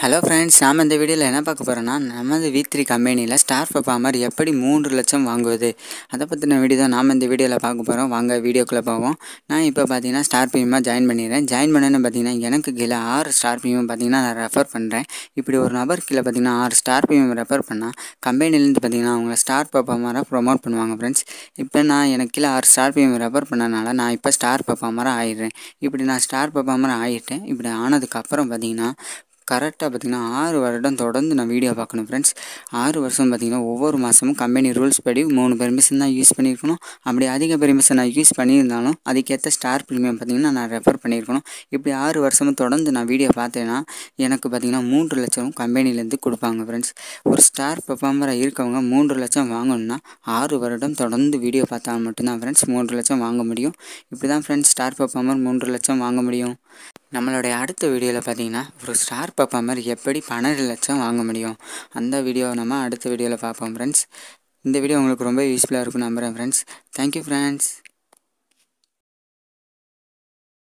hello friends நாம் இந்த வீடியோவில் என்ன பார்க்க போகிறோன்னா நமது வி த்ரீ கம்பெனியில் ஸ்டார் பர்ஃபார்மர் எப்படி மூன்று லட்சம் வாங்குவது அதை பற்றின வீடியோ தான் நாம் இந்த வீடியோவில் பார்க்க போகிறோம் வாங்க வீடியோக்குள்ளே போவோம் நான் இப்போ பார்த்தீங்கன்னா ஸ்டார் பிஎம்மாக ஜாயின் பண்ணிடுறேன் ஜாயின் பண்ணேன்னு பார்த்தீங்கன்னா எனக்கு கீழே ஆறு ஸ்டார் பிஎம் பார்த்தீங்கன்னா நான் ரெஃபர் பண்ணுறேன் இப்படி ஒரு நபர் கீழே பார்த்தீங்கன்னா ஆறு ஸ்டார் பீமம் ரெஃபர் பண்ணால் கம்பெனிலேருந்து பார்த்தீங்கன்னா அவங்க ஸ்டார் பர்ஃபார்மராக ப்ரொமோட் பண்ணுவாங்க ஃப்ரெண்ட்ஸ் இப்போ நான் எனக்கு கீழே ஆறு ஸ்டார் பிஎம் ரெஃபர் பண்ணனால நான் இப்போ ஸ்டார் பர்ஃபார்மராக ஆயிடுறேன் இப்படி நான் ஸ்டார் பர்ஃபார்மராக ஆகிட்டேன் இப்படி ஆனதுக்கப்புறம் பார்த்தீங்கன்னா கரெக்டாக பார்த்திங்கன்னா ஆறு வருடம் தொடர்ந்து நான் வீடியோ பார்க்கணும் ஃப்ரெண்ட்ஸ் ஆறு வருஷம் பார்த்திங்கன்னா ஒவ்வொரு மாதமும் கம்பெனி ரூல்ஸ் படி மூணு பெர்மிஷன் தான் யூஸ் பண்ணியிருக்கணும் அப்படி அதிக பெர்மிஷன் நான் யூஸ் பண்ணியிருந்தாலும் அதுக்கேற்ற ஸ்டார் ப்ரீமியம் பார்த்திங்கன்னா நான் ரெஃபர் பண்ணியிருக்கணும் இப்படி ஆறு வருஷமும் தொடர்ந்து நான் வீடியோ பார்த்தேன்னா எனக்கு பார்த்திங்கன்னா மூன்று லட்சம் கம்பெனிலேருந்து கொடுப்பாங்க ஃப்ரெண்ட்ஸ் ஒரு ஸ்டார் பெர்ஃபார்மராக இருக்கவங்க மூன்று லட்சம் வாங்கணும்னா ஆறு வருடம் தொடர்ந்து வீடியோ பார்த்தா மட்டும்தான் ஃப்ரெண்ட்ஸ் மூன்று லட்சம் வாங்க முடியும் இப்படி தான் ஃப்ரெண்ட்ஸ் ஸ்டார் பெர்ஃபார்மர் மூன்று லட்சம் வாங்க முடியும் நம்மளுடைய அடுத்த வீடியோவில் பார்த்தீங்கன்னா ஒரு ஸ்டார் பர்ஃபார்மர் எப்படி பன்னெண்டு லட்சம் வாங்க முடியும் அந்த வீடியோவை நம்ம அடுத்த வீடியோவில் பார்ப்போம் ஃப்ரெண்ட்ஸ் இந்த வீடியோ உங்களுக்கு ரொம்ப யூஸ்ஃபுல்லாக இருக்கும் நம்புகிறேன் ஃப்ரெண்ட்ஸ் தேங்க்யூ ஃப்ரெண்ட்ஸ்